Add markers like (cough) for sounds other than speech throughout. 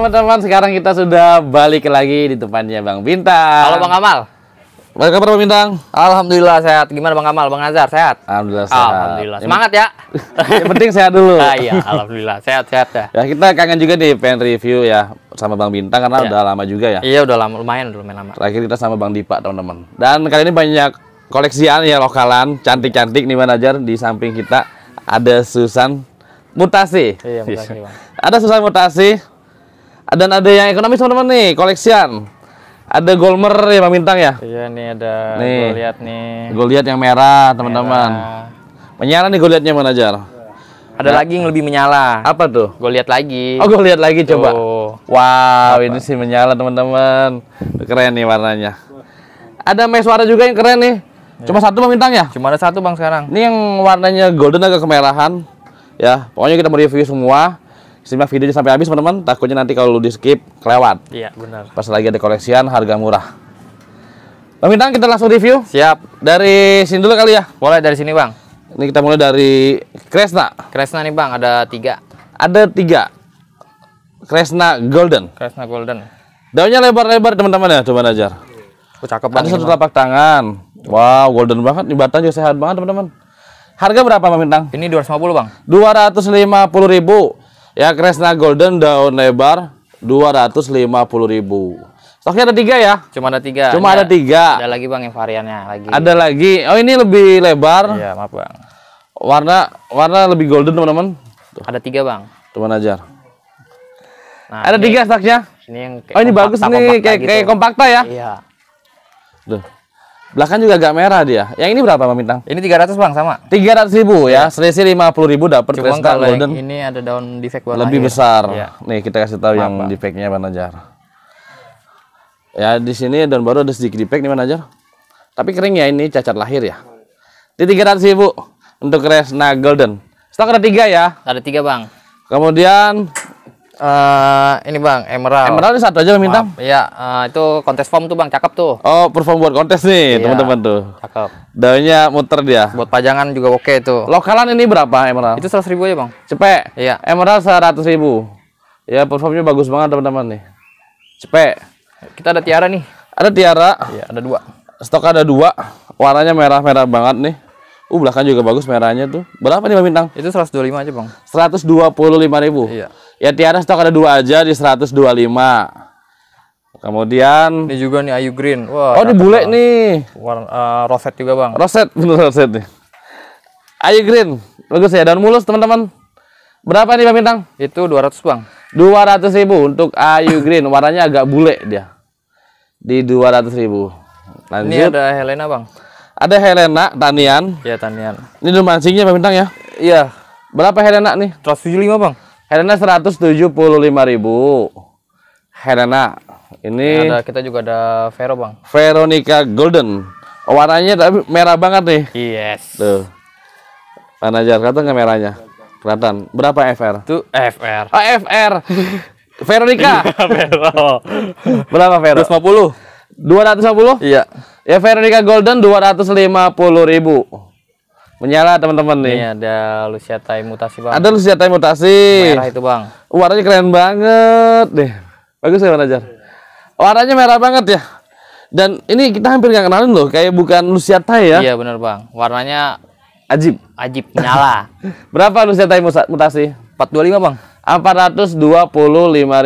teman-teman, sekarang kita sudah balik lagi di depannya Bang Bintang. Halo Bang Amal. Bagaimana kabar Bang Bintang? Alhamdulillah sehat. Gimana Bang Amal, Bang Azhar sehat? Alhamdulillah sehat. Alhamdulillah. Semangat ya. (laughs) yang penting sehat dulu. Ah, iya, alhamdulillah sehat-sehat ya. Ya, kita kangen juga nih pengen review ya sama Bang Bintang karena ya. udah lama juga ya. Iya, udah lama lumayan udah lumayan lama. Terakhir kita sama Bang Dipa, teman-teman. Dan kali ini banyak koleksian ya lokalan, cantik-cantik nih Azhar di samping kita ada Susan Mutasi. Iya, mutasi, Ada Susan Mutasi, dan ada yang ekonomis teman-teman nih, koleksian. Ada Golmer ya Pak Bintang ya? Iya nih ada nih. Goliat nih. Goliat yang merah teman-teman. Menyala nih Goliatnya mana Jar? Ada nah. lagi yang lebih menyala. Apa tuh? goliat lagi. Oh, goliat lagi tuh. coba. Wow, Apa? ini sih menyala teman-teman. Keren nih warnanya. Ada mes suara juga yang keren nih. Ya. Cuma satu bang bintang ya? Cuma ada satu bang sekarang. Ini yang warnanya golden agak kemerahan. Ya, pokoknya kita mereview semua simak videonya sampai habis teman-teman takutnya nanti kalau lu di skip kelewat iya benar pas lagi ada koleksian harga murah Bang Bintang kita langsung review siap dari sini dulu kali ya boleh dari sini Bang ini kita mulai dari Kresna Kresna nih Bang ada tiga ada tiga Kresna Golden Kresna Golden daunnya lebar-lebar teman-teman ya coba ajar oh, cakep ada satu telapak tangan wow golden banget nih batang juga sehat banget teman-teman Harga berapa Bang Bintang? Ini 250 Bang. 250 ribu Ya Kresna Golden daun lebar 250.000. Stoknya ada tiga ya? Cuma ada tiga. Cuma ada, ada tiga. Ada lagi bang yang variannya lagi. Ada lagi. Oh ini lebih lebar. Iya maaf bang. Warna warna lebih golden teman-teman. Ada tiga bang. Teman ajar. Nah, ada ini, tiga stoknya. Ini yang oh ini bagus nih kayak gitu. kayak kompakta ya? Iya. Duh. Belakang juga agak merah dia. Yang ini berapa pak Bintang? Ini 300 Bang sama. 300 ribu ya. ya. Selisih 50 ribu dapat Cuma Golden. ini ada daun defect warna Lebih akhir. besar. Ya. Nih kita kasih tahu Maaf, yang defectnya Bang Najar. Ya di sini daun baru ada sedikit defect nih Bang Najar. Tapi kering ya ini cacat lahir ya. Di 300 ribu untuk Kresna Golden. Stok ada tiga ya? Ada tiga Bang. Kemudian Uh, ini bang, Emerald. Emerald ini satu aja lo minta. iya, uh, itu kontes form tuh bang, cakep tuh. Oh, perform buat kontes nih iya, teman-teman tuh. Cakep. Daunnya muter dia. Buat pajangan juga oke tuh. Lokalan ini berapa Emerald? Itu seratus ribu aja bang. Cepet. Iya. Emerald seratus ribu. Ya performnya bagus banget teman-teman nih. Cepet. Kita ada tiara nih. Ada tiara. Iya, ada dua. Stok ada dua. Warnanya merah-merah banget nih. Uh belakang juga bagus merahnya tuh. Berapa nih Bang Bintang? Itu 125 aja Bang. 125 ribu. Iya. Ya Tiara stok ada dua aja di 125. Kemudian ini juga nih Ayu Green. Wah. Oh, ini bule bang. nih. Warna uh, eh, roset juga, Bang. Roset, (laughs) bener roset nih. Ayu Green. Bagus ya, daun mulus, teman-teman. Berapa nih Bang Bintang? Itu 200, Bang. 200 ribu untuk Ayu Green. Warnanya agak bule dia. Di 200 ribu. Lanjut. Ini ada Helena, Bang. Ada Helena Tanian. Iya, Tanian. Ini dulu mancingnya Pak Bintang ya? Iya. Berapa Helena nih? 175, Bang. Helena 175.000. Helena. Ini ya ada kita juga ada Vero, Bang. Veronica Golden. Warnanya tapi merah banget nih. Yes. Tuh. Mana kata nggak merahnya? Kelihatan. Berapa FR? Itu FR. Oh, ah, FR. Veronica. (laughs) Vero. Berapa Vero? 250. 250? Iya. Ya Veronica Golden 250 ribu. Menyala teman-teman nih. Ini ada Lucia Tai mutasi bang. Ada Lucia Tai mutasi. Merah itu bang. Warnanya keren banget deh. Bagus ya Manajer. Warnanya merah banget ya. Dan ini kita hampir nggak kenalin loh, kayak bukan Lucia Tai ya. Iya benar bang. Warnanya ajib. Ajib menyala. (laughs) Berapa Lucia Tai mutasi? 425 bang. 425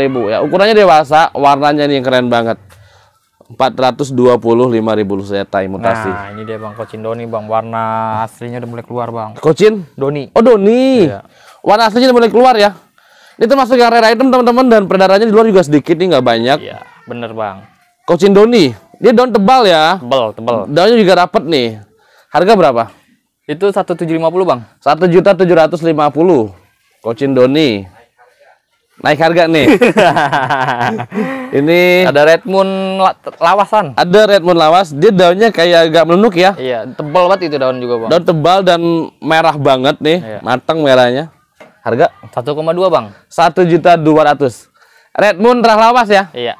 ribu ya. Ukurannya dewasa, warnanya nih yang keren banget. 425 ribu seta mutasi. Nah, ini dia Bang Kocin Doni, Bang. Warna aslinya udah mulai keluar, Bang. Kocin? Doni. Oh, Doni. Iya. Warna aslinya udah mulai keluar ya. Ini termasuk yang rare item, teman-teman. Dan peredarannya di luar juga sedikit, nih nggak banyak. Iya, bener, Bang. Kocin Doni. Dia daun tebal ya. Tebal, tebal. Daunnya juga rapet nih. Harga berapa? Itu 1750, Bang. 1.750. Kocin Doni. Naik harga nih. (laughs) ini ada red moon la lawasan. Ada red moon lawas, dia daunnya kayak agak menunduk ya. Iya, tebal banget itu daun juga, Bang. Daun tebal dan merah banget nih, iya. matang merahnya. Harga Satu koma dua Bang. Satu juta ratus. Red moon terah lawas ya? Iya.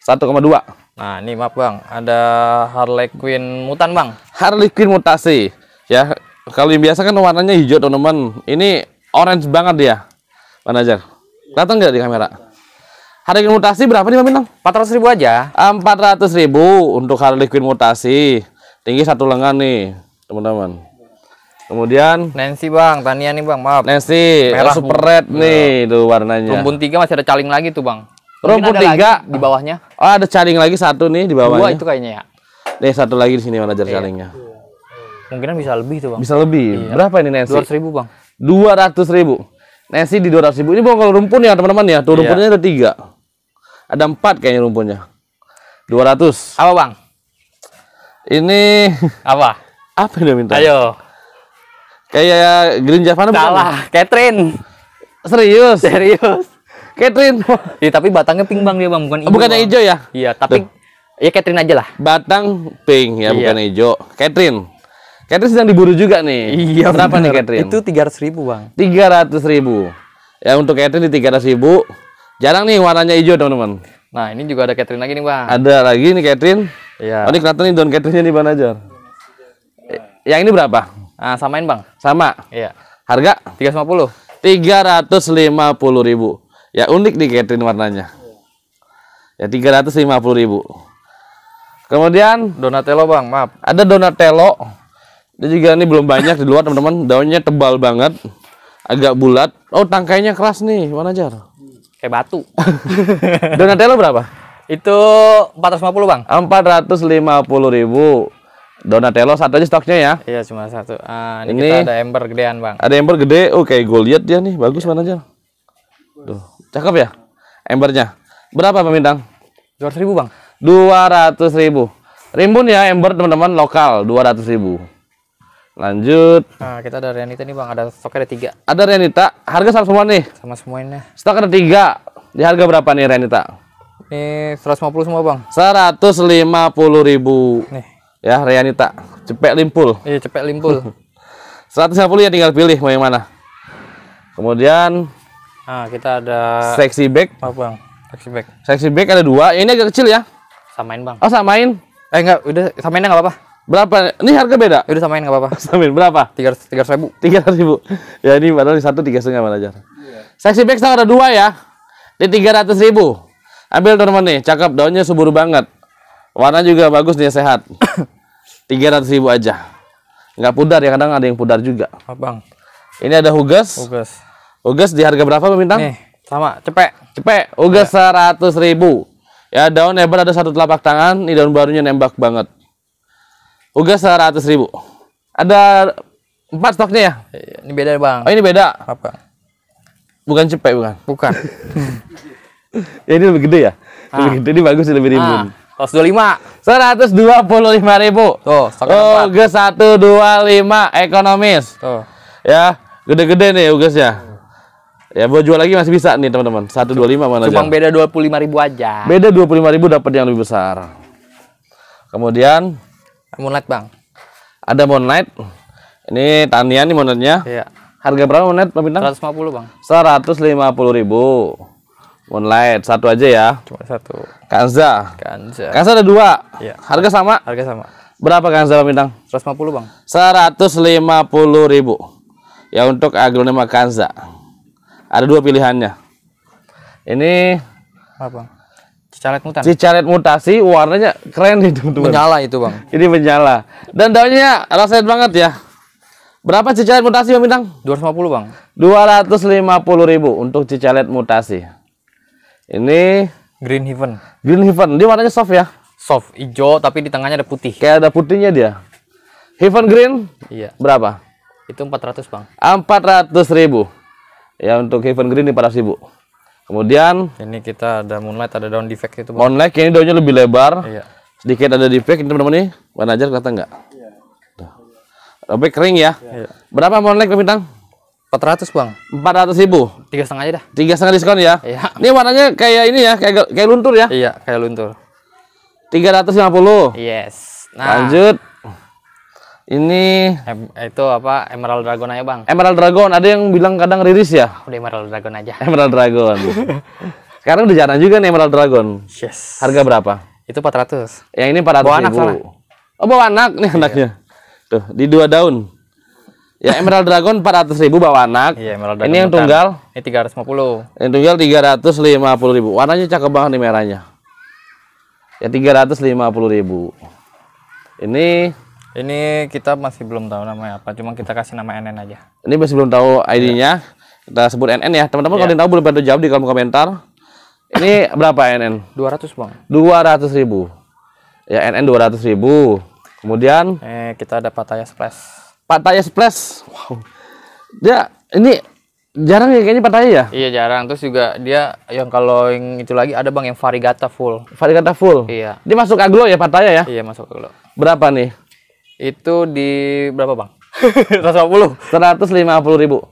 Satu koma dua. Nah, ini maaf, Bang. Ada Harley Quinn mutan, Bang. Harley Quinn mutasi. Ya, kalau yang biasa kan warnanya hijau, teman-teman. Ini orange banget dia. Panajar. Kelihatan nggak di kamera? Harga mutasi berapa nih Pak Bintang? 400 ribu aja. 400 ah, ribu untuk harga liquid mutasi. Tinggi satu lengan nih, teman-teman. Kemudian Nancy bang, Tania nih bang, maaf. Nancy, merah super red iya. nih, tuh warnanya. Rumpun tiga masih ada caling lagi tuh bang. Rumpun tiga di bawahnya. Oh ada caling lagi satu nih di bawahnya. Dua itu kayaknya ya. Nih satu lagi di sini mana jar iya. calingnya. Mungkin bisa lebih tuh bang. Bisa lebih. Iya. Berapa ini Nancy? Dua ratus ribu bang. Dua ratus ribu. Nasi eh, di 200 ribu. Ini bukan kalau rumpun ya teman-teman ya. Tuh iya. rumpunnya ada tiga. Ada empat kayaknya rumpunnya. 200. Apa bang? Ini. (laughs) Apa? Apa yang dia minta? Ayo. Kayak ya, Green Javana bukan? Salah. Catherine. Serius? Serius. Catherine. (laughs) Iya tapi batangnya pink bang dia bang. Bukan hijau. hijau ya? Iya tapi. Tuh. Ya Catherine aja lah. Batang pink ya, iya. bukan hijau. Catherine. Catherine sedang diburu juga nih. Iya. Berapa nih Katrin? Itu tiga ratus ribu bang. Tiga ratus ribu. Ya untuk Katrin di tiga ratus ribu. Jarang nih warnanya hijau teman-teman. Nah ini juga ada Katrin lagi nih bang. Ada lagi nih Katrin. Iya. Oh, ini kelihatan nih Don Catherine-nya nih bang eh, Yang ini berapa? Ah samain bang. Sama. Iya. Harga? Tiga ratus lima puluh. Tiga ratus lima puluh ribu. Ya unik nih Katrin warnanya. Ya tiga ratus lima puluh ribu. Kemudian Donatello bang, maaf. Ada Donatello dan juga ini belum banyak di luar teman-teman. Daunnya tebal banget, agak bulat. Oh tangkainya keras nih, mana jar? Kayak batu. (laughs) Donatello berapa? Itu 450 bang. 450 ribu. Donatello satu aja stoknya ya? Iya cuma satu. Uh, ini, ini kita ada ember gedean bang. Ada ember gede. Oke, oh, gue lihat dia nih bagus mana iya. jar? Tuh, cakep ya embernya. Berapa pemintang? 200 ribu bang. 200 ribu. Rimbun ya ember teman-teman lokal 200 ribu. Lanjut. Nah, kita ada Renita nih Bang, ada stoknya ada tiga. Ada Renita, harga sama semua nih? Sama semuanya. Stok ada tiga. Di harga berapa nih Renita? Ini 150 semua Bang. 150 ribu. Nih. Ya, Renita. cepet limpul. Iya, cepet limpul. 150 (laughs) ya tinggal pilih mau yang mana. Kemudian. Nah, kita ada. Sexy bag. Apa Bang? Sexy bag. Sexy bag ada dua. Ini agak kecil ya? Samain Bang. Oh, samain. Eh enggak, udah samainnya enggak apa-apa. Berapa? Ini harga beda. Ya udah samain nggak apa-apa. (laughs) Samain berapa? Tiga tiga ribu. Tiga ribu. (laughs) Ya ini padahal di satu tiga setengah aja. Iya. Seksi back ada dua ya. Di tiga ratus ribu. Ambil teman nih, cakep daunnya subur banget. Warna juga bagus nih sehat. (coughs) Tiga ratus ribu aja. Nggak pudar ya kadang ada yang pudar juga. Abang. Ini ada hugas. Hugas. Hugas di harga berapa pemintang? Nih sama cepek. Cepek. Hugas ya. ribu. Ya daun hebat ada satu telapak tangan. Ini daun barunya nembak banget. Uga seratus ribu. Ada empat stoknya ya? Iya, ini beda bang. Oh ini beda. Apa? Bukan cepet bukan? Bukan. (laughs) ya ini lebih gede ya? Ah. Lebih gede ini bagus lebih rimbun. Ah. Seratus dua lima. Seratus dua puluh lima ribu. Tuh. Oh, Uga satu dua lima ekonomis. Tuh. Ya gede-gede nih Ugas ya. Ya buat jual lagi masih bisa nih teman-teman. 125 mana Cuma beda 25 ribu aja. Beda 25 ribu dapat yang lebih besar. Kemudian Moonlight bang. Ada Moonlight. Ini Tania nih Moonlightnya. Iya. Harga berapa Moonlight Pak Bintang? puluh bang. Seratus lima puluh ribu. Moonlight satu aja ya. Cuma satu. Kanza. Kanza. Kanza ada dua. Iya. Harga sama? Harga sama. Berapa Kanza Pak Bintang? puluh bang. Seratus lima puluh ribu. Ya untuk agronema Kanza. Ada dua pilihannya. Ini apa? Cicaret mutasi. Cicalet mutasi warnanya keren nih teman-teman. Menyala itu bang. Ini menyala. Dan daunnya rasanya banget ya. Berapa cicaret mutasi bang Bintang? 250 bang. 250 ribu untuk cicaret mutasi. Ini Green Heaven. Green Heaven. Dia warnanya soft ya? Soft, hijau tapi di tengahnya ada putih. Kayak ada putihnya dia. Heaven Green? Iya. Berapa? Itu 400, Bang. 400 ribu. Ya untuk Heaven Green 400 ribu. Kemudian ini kita ada moonlight, ada daun defect itu. Bang. Moonlight ini daunnya lebih lebar. Iya. Sedikit ada defect ini teman-teman nih. Warna aja kelihatan enggak? Iya. Tapi kering ya. Iya. Berapa moonlight Pak Bintang? 400 bang 400 ribu tiga setengah aja dah tiga setengah diskon ya iya ini warnanya kayak ini ya kayak kayak luntur ya iya kayak luntur 350 yes nah lanjut ini em, eh, itu apa Emerald Dragon aja bang? Emerald Dragon. Ada yang bilang kadang riris ya? Udah Emerald Dragon aja. Emerald Dragon. (laughs) Sekarang udah jarang juga nih Emerald Dragon. Yes. Harga berapa? Itu 400. Yang ini 400 bawa anak ribu. Oh bawa anak nih iya. anaknya. Tuh di dua daun. Ya Emerald Dragon 400 ribu bawa anak. Iya Emerald Dragon. Ini yang tunggal. Ini 350. Yang tunggal 350 ribu. Warnanya cakep banget nih merahnya. Ya 350 ribu. Ini ini kita masih belum tahu namanya apa, cuma kita kasih nama NN aja. Ini masih belum tahu ID-nya. Iya. Kita sebut NN ya. Teman-teman ya. kalau iya. yang tahu boleh bantu jawab di kolom komentar. Ini (laughs) berapa NN? 200, Bang. ratus ribu. Ya, NN ratus ribu. Kemudian eh kita ada Pataya Splash. Pataya Splash. Wow. Dia ini jarang ya kayaknya Pattaya ya? Iya jarang. Terus juga dia yang kalau yang itu lagi ada bang yang varigata full. Varigata full. Iya. Dia masuk aglo ya Pattaya ya? Iya masuk aglo. Berapa nih? Itu di berapa bang? 150 (laughs) 150 ribu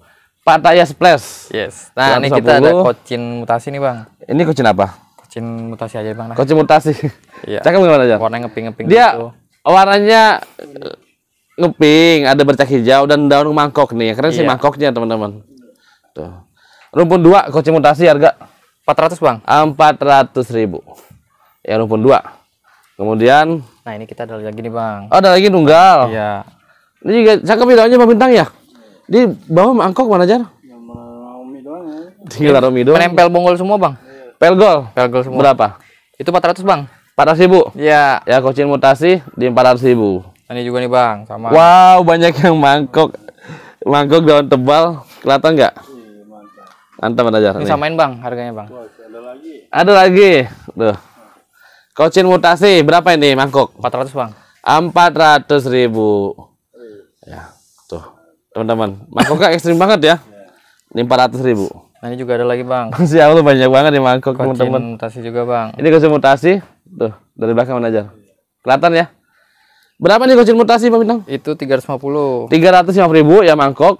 Pattaya Splash Yes Nah ini kita ada kocin mutasi nih bang Ini kocin apa? Kocin mutasi aja bang nah. Kocin mutasi Iya Cakep gimana aja? Warnanya ngeping-ngeping Dia gitu. warnanya eh, ngeping Ada bercak hijau dan daun mangkok nih Keren iya. sih mangkoknya teman-teman Tuh Rumpun dua kocin mutasi harga 400 bang? 400 ribu Ya rumpun dua Kemudian Nah ini kita ada lagi nih bang. Oh, ada lagi tunggal. Iya. Ini juga cakep videonya bang bintang ya. Di bawah mangkok mana jar? Ya. Tinggal Romi doang. Menempel bonggol semua bang. Pelgol. Pelgol semua. Berapa? Itu 400 bang. 400 ribu. Iya. Ya kucing mutasi di 400 ribu. Nah, ini juga nih bang. Sama. Wow banyak yang mangkok. Mangkok daun tebal. Kelihatan nggak? Iya, mantap. Mantap jar? Ini samain bang harganya bang. ada lagi. Ada lagi. Tuh. Kocin mutasi berapa ini mangkok? 400 bang. 400 ribu. Ya, tuh teman-teman. Mangkoknya (laughs) ekstrim banget ya. Ini 400 ribu. Nah ini juga ada lagi bang. Masya (laughs) tuh banyak banget nih mangkok teman-teman. mutasi juga bang. Ini kocin mutasi. Tuh dari belakang manajer. Kelihatan ya. Berapa nih kocin mutasi Pak Bintang? Itu 350. 350 ribu ya mangkok.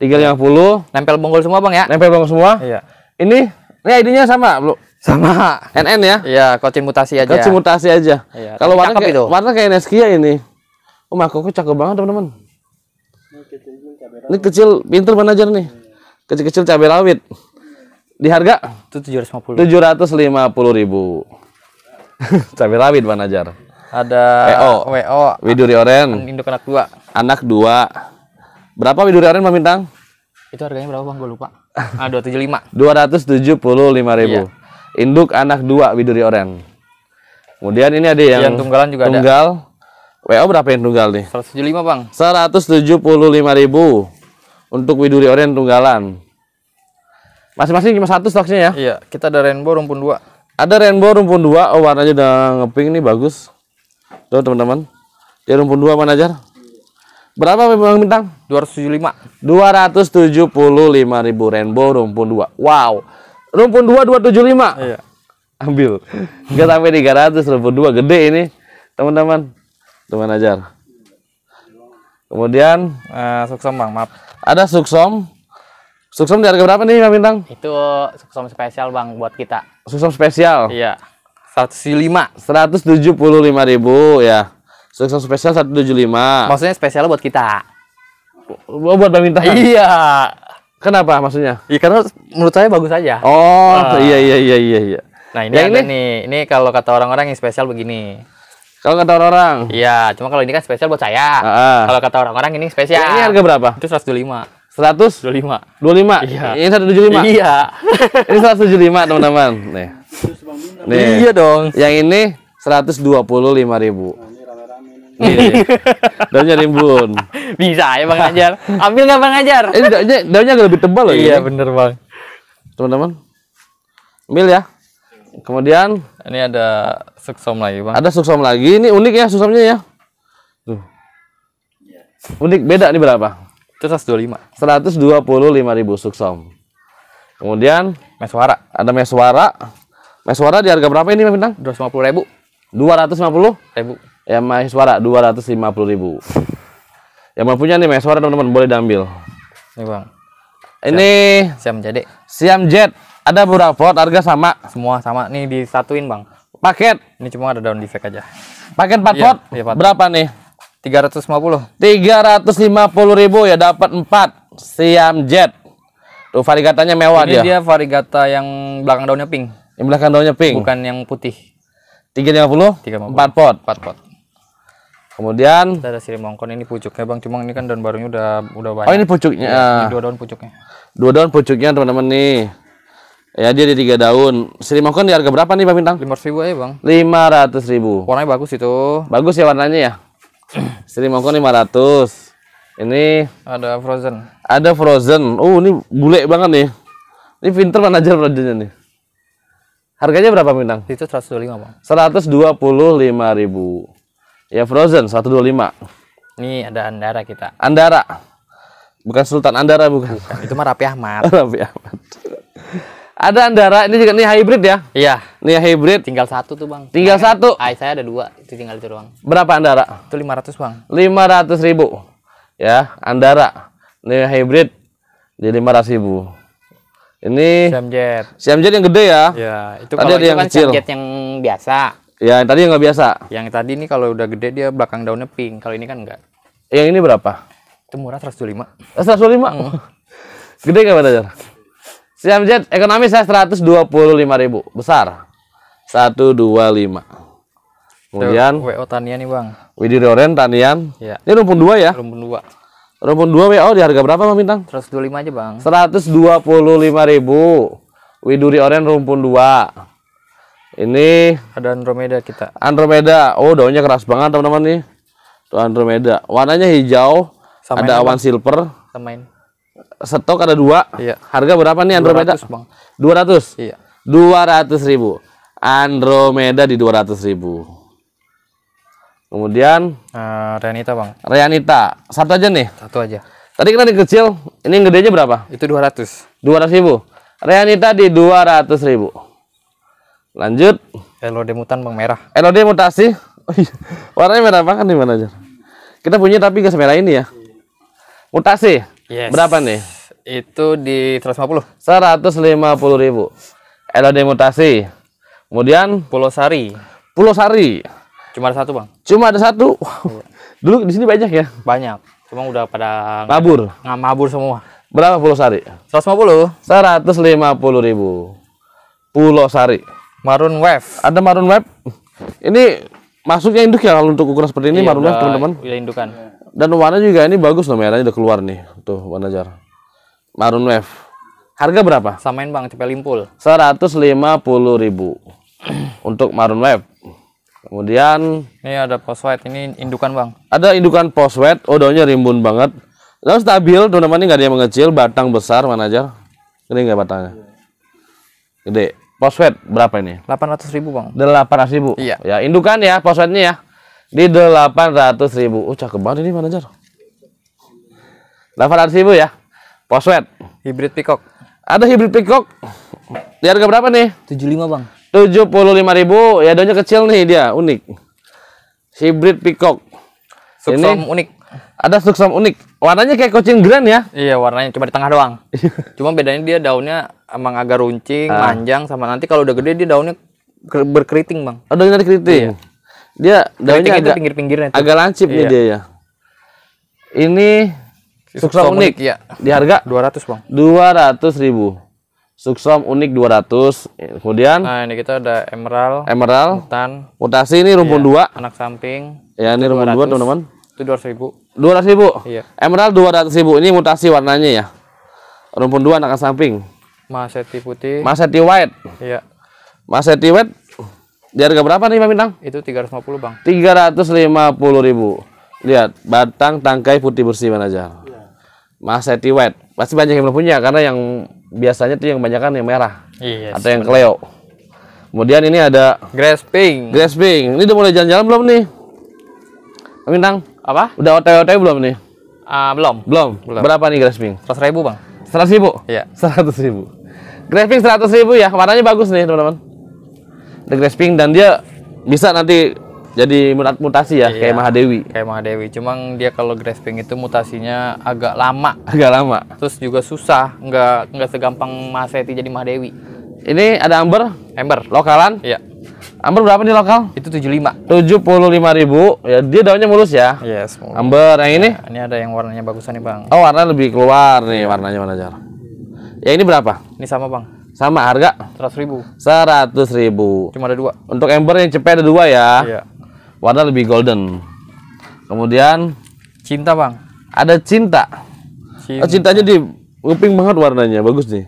350. Nempel bonggol semua bang ya? Nempel bonggol semua. Iya. Ini, ini ID-nya sama belum? Sama. NN ya? Iya, kocin mutasi aja. Kocin mutasi aja. Iya, Kalau warna kayak itu. warna kayak Neskia ini. Oh, kok cakep banget, teman-teman. Ini kecil, pinter manajer nih. Kecil-kecil cabai rawit. Di harga? Itu 750. 750 ribu. (laughs) cabai rawit manajer. Ada WO. WO. Widuri Oren. Induk anak dua. Anak dua. Berapa Widuri Oren, Bang Bintang? Itu harganya berapa, Bang? Gue lupa. Ah, 275. 275 ribu. Iya induk anak dua biduri oren. Kemudian ini ada yang, yang tunggalan juga tunggal. Ada. WO berapa yang tunggal nih? 175, Bang. 175.000 untuk widuri oren tunggalan. Masing-masing cuma satu stoknya ya? Iya, kita ada rainbow rumpun 2. Ada rainbow rumpun 2, oh warnanya udah ngeping nih bagus. Tuh teman-teman. Di ya, rumpun 2 mana aja? Berapa memang Bintang? 275. 275.000 rainbow rumpun 2. Wow rumpun 2 275. Iya. Ambil. Enggak sampai 300 rumpun 2 gede ini. Teman-teman. Teman ajar. Kemudian uh, eh, suksom Bang, maaf. Ada suksom. Suksom di harga berapa nih Bang Bintang? Itu suksom spesial Bang buat kita. Suksom spesial. Iya. 105 175 ribu ya Suksom spesial 175 maksudnya spesial buat kita buat Bang Bintang iya Kenapa maksudnya? Iya karena menurut saya bagus aja. Oh, ah. iya, iya iya iya iya Nah, ini yang ini? nih. Ini kalau kata orang-orang yang spesial begini. Kalau kata orang-orang? Iya, cuma kalau ini kan spesial buat saya. Uh, uh. Kalau kata orang-orang ini spesial. Ya, ini harga berapa? Itu seratus Seratus lima. 125. lima. Dua lima. Iya. Ini lima. Iya. ini seratus iya. (laughs) lima teman-teman. Nih. Nih. Iya dong. Yang ini seratus dua puluh lima ribu. Iya. iya. daunnya rimbun. Bisa ya Bang Ajar. Ambil nggak Bang Ajar? eh, daunnya, daunnya agak lebih tebal loh. Iya ini. bener Bang. Teman-teman, ambil ya. Kemudian ini ada suksom lagi Bang. Ada suksom lagi. Ini unik ya suksomnya ya. Tuh. Unik beda nih berapa? Itu 125. 125 ribu suksom. Kemudian mesuara. Ada mesuara. Mesuara di harga berapa ini, Bintang? 250 ribu. 250 ribu yang mahasiswa suara ribu yang punya nih mahasiswa teman-teman boleh diambil ini bang ini siam jadi siam jet ada berapa pot harga sama semua sama nih disatuin bang paket ini cuma ada daun defect aja paket 4 iya, iya, ratus lima puluh berapa nih 350 350 ribu ya dapat 4 siam jet tuh varigatanya mewah ini dia dia varigata yang belakang daunnya pink yang belakang daunnya pink bukan yang putih 350 350 4 pot 4 pot Kemudian kita ada sirih mongkon ini pucuknya Bang, cuma ini kan daun barunya udah udah banyak. Oh, ini pucuknya. Ya, ini dua daun pucuknya. Dua daun pucuknya teman-teman nih. Ya dia ada tiga daun. Sirih mongkon di harga berapa nih Bang Bintang? Lima ratus ribu ya Bang. Lima ratus ribu. Warnanya bagus itu. Bagus ya warnanya ya. sirih (clears throat) mongkon lima ratus. Ini ada frozen. Ada frozen. Oh ini bule banget nih. Ini pinter aja frozennya nih. Harganya berapa Bintang? Itu seratus dua puluh lima, Bang. Seratus dua puluh lima ribu. Ya Frozen 125. Ini ada Andara kita. Andara. Bukan Sultan Andara bukan. bukan itu mah Rapi Ahmad. (laughs) Rapi Ahmad. ada Andara, ini juga nih hybrid ya? Iya. Ini hybrid. Tinggal satu tuh bang. Tinggal satu. Ay, saya ada dua, itu tinggal itu doang. Berapa Andara? Itu 500 bang. 500 ribu. Ya, Andara. Ini hybrid di 500 ribu. Ini jet. Siam jet yang gede ya? Iya, itu Tadi kalau ada itu yang kan kecil. jet yang biasa. Ya, yang tadi yang nggak biasa. Yang tadi ini kalau udah gede dia belakang daunnya pink. Kalau ini kan enggak. Yang ini berapa? Itu murah 125. 125? Mm. (laughs) gede enggak benar? Siam Jet, ekonomi saya 125.000. Besar. 125. Kemudian. Itu WO Tania nih Bang. Widi Roren, Tanian. Ya. Ini rumpun 2 ya? Rumpun 2. Rumpun 2 WO di harga berapa Bang Bintang? 125 aja Bang. 125.000. Widuri Oren rumpun 2. Ini ada Andromeda kita. Andromeda. Oh, daunnya keras banget, teman-teman nih. Tuh Andromeda. Warnanya hijau. Samain ada awan silver. Samain. Stok ada dua. Iya. Harga berapa nih Andromeda? 200, Bang. 200. Iya. 200 ribu. Andromeda di 200 ribu. Kemudian uh, eh, Reanita, Bang. Renita. Satu aja nih. Satu aja. Tadi kan yang kecil, ini yang gedenya berapa? Itu 200. 200 ribu. di 200 ribu. Lanjut. LOD mutan bang merah. LOD mutasi. Oh, iya, Warnanya merah apa banget nih manajer. Kita punya tapi nggak semerah ini ya. Mutasi. Yes. Berapa nih? Itu di 150. 150 ribu. LOD mutasi. Kemudian Pulau Sari. Pulau Sari. Cuma ada satu bang. Cuma ada satu. iya. Dulu di sini banyak ya? Banyak. Cuma udah pada mabur. Nggak mabur semua. Berapa Pulau Sari? 150. 150 ribu. Pulau Sari. Maroon Wave. Ada Maroon Wave. Ini masuknya induk ya kalau untuk ukuran seperti ini iya, Maroon Wave teman-teman. Iya indukan. Dan warna juga ini bagus loh merahnya udah keluar nih. Tuh warna jar. Maroon Wave. Harga berapa? Samain Bang, cepet limpul. Seratus lima puluh ribu (clears throat) untuk Maroon Wave. Kemudian ini ada post white ini indukan, Bang. Ada indukan post white, oh daunnya rimbun banget. Lalu stabil, teman-teman ini nggak ada yang mengecil, batang besar, mana aja. Ini nggak batangnya? Gede. Posfet berapa ini? 800 ribu bang. 800 ribu. Iya. Ya indukan ya posfetnya ya di 800 ribu. Oh cakep banget ini manajer. 800 ribu ya. posfet. Hybrid Peacock. Ada hybrid Peacock. Di harga berapa nih? 75 bang. 75 ribu. Ya daunnya kecil nih dia unik. Hybrid Peacock. Subsom ini, unik ada suksam unik. Warnanya kayak kucing grand ya? Iya, warnanya cuma di tengah doang. (laughs) cuma bedanya dia daunnya emang agak runcing, ah. panjang sama nanti kalau udah gede dia daunnya berkeriting, Bang. Oh, daunnya keriting. Iya. Dia daunnya agak pinggir-pinggirnya. Agak lancip iya. nih dia ya. Ini suksam, unik. unik ya. Di harga Dua ratus Bang. Dua ratus ribu. Suksom unik dua ratus. Kemudian Nah, ini kita ada emerald, emerald, Hutan. mutasi ini rumpun iya, anak samping. Ya, ini rumpun dua teman-teman. Itu ratus ribu dua ratus ribu iya. emerald dua ratus ribu ini mutasi warnanya ya rumpun dua anak samping maseti putih maseti white iya maseti white di harga berapa nih Pak Bintang? Itu tiga ratus lima puluh Bang tiga ratus lima puluh ribu Lihat batang tangkai putih bersih mana aja iya. Maseti white Pasti banyak yang belum punya Karena yang biasanya tuh yang banyak kan yang merah yes, iya, Atau yang kleo Cleo Kemudian ini ada Grass pink Grass pink Ini udah mulai jalan-jalan belum nih? Pak Bintang? Apa? Udah OTW OTW belum nih? Uh, belum. belum. Belum. Berapa nih grasping? Seratus ribu bang. Seratus ribu? ya Seratus ribu. Grasping seratus ribu ya. Warnanya bagus nih teman-teman. The grasping dan dia bisa nanti jadi mutasi ya, iya, kayak Mahadewi. Kayak Mahadewi. Cuman dia kalau grasping itu mutasinya agak lama. Agak lama. Terus juga susah, nggak nggak segampang maseti jadi Mahadewi. Ini ada amber? Amber. Lokalan? Iya. Amber berapa nih lokal? Itu 75. 75 ribu. Ya dia daunnya mulus ya. Yes, mulus. Amber yang ini? Ya, ini ada yang warnanya bagusan nih, Bang. Oh, warna lebih keluar nih warnanya mana jar. Ya ini berapa? Ini sama, Bang. Sama harga? 100 ribu. 100 ribu. Cuma ada dua. Untuk Amber yang cepet ada dua ya. Iya. Warna lebih golden. Kemudian cinta, Bang. Ada cinta. cinta. Oh, cintanya di kuping banget warnanya, bagus nih.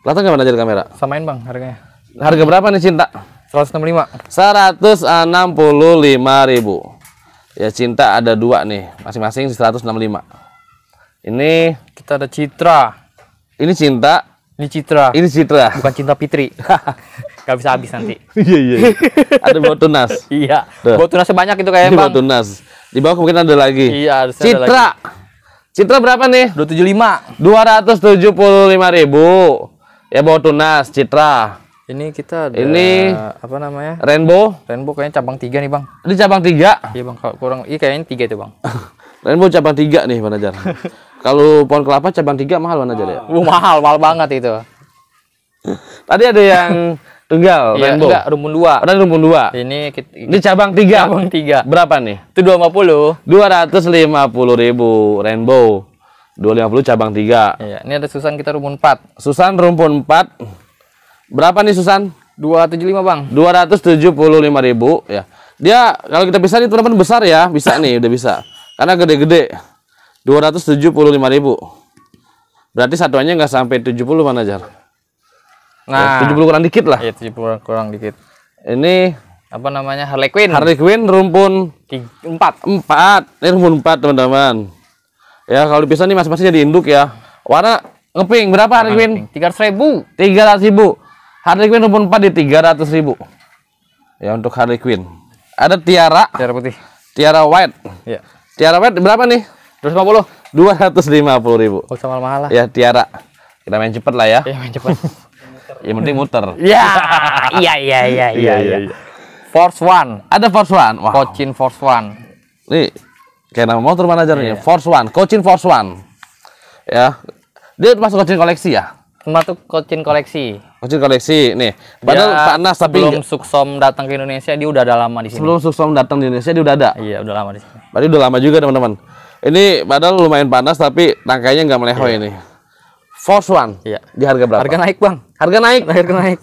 Kelihatan nggak mana kamera? Samain, Bang, harganya. Harga berapa nih cinta? 165. 165 ribu. Ya cinta ada dua nih, masing-masing 165. Ini kita ada Citra. Ini cinta. Ini Citra. Ini Citra. Bukan cinta Fitri. (laughs) Gak bisa habis nanti. iya iya. iya. Ada bawa tunas. iya. Bawa tunasnya banyak itu kayaknya emang. bang. tunas. Di bawah mungkin ada lagi. Iya. Citra. Ada lagi. Citra berapa nih? 275. 275 ribu. Ya bawa tunas Citra. Ini kita ada ini apa namanya? Rainbow. Rainbow kayaknya cabang tiga nih bang. Ini cabang tiga. Iya bang, kalau kurang. Iya kayaknya tiga itu bang. (laughs) Rainbow cabang tiga nih bang Najar. (laughs) Kalau pohon kelapa cabang tiga mahal bang Najar ya? Wah mahal, mahal banget itu. (laughs) Tadi ada yang tunggal iya, Rainbow. Enggak, dua. Ada rumun dua. Ini ini cabang tiga. Cabang tiga. Berapa nih? Itu dua lima puluh. Dua ratus lima puluh ribu Rainbow. Dua lima puluh cabang tiga. Iya. Ini ada Susan kita rumun empat. Susan rumpun empat Berapa nih Susan? 275 bang 275 ribu ya dia kalau kita bisa itu teman besar ya bisa nih udah bisa karena gede-gede 275 ribu berarti satuannya nggak sampai 70 mana jar nah ya, eh, 70 kurang dikit lah iya 70 kurang, kurang dikit ini apa namanya Harley Quinn Harley Quinn rumpun 4 4 ini rumpun 4 teman-teman ya kalau bisa nih mas-masnya jadi induk ya warna ngeping berapa Harley Quinn 300 ribu 300 ribu Harley Quinn nomor 4 di 300 ribu ya untuk Harley Quinn ada tiara tiara putih tiara white ya. tiara white berapa nih 250 250 ribu oh sama mahal lah ya tiara kita main cepet lah ya ya main cepet (laughs) ya, yang penting muter iya. Iya iya, iya iya iya iya iya iya Force One ada Force One wow. Kocin Force One nih kayak nama motor manajernya yeah. Force One Kocin Force One ya dia masuk kocin koleksi ya emak tuh kocin koleksi kocin koleksi nih padahal ya, Pak Nas tapi belum Suksom datang ke Indonesia dia udah ada lama di sini sebelum Suksom datang di Indonesia dia udah ada iya udah lama di sini berarti udah lama juga teman-teman ini padahal lumayan panas tapi tangkainya nggak meleho iya. ini Force One iya. di harga berapa harga naik bang harga naik (laughs) harga naik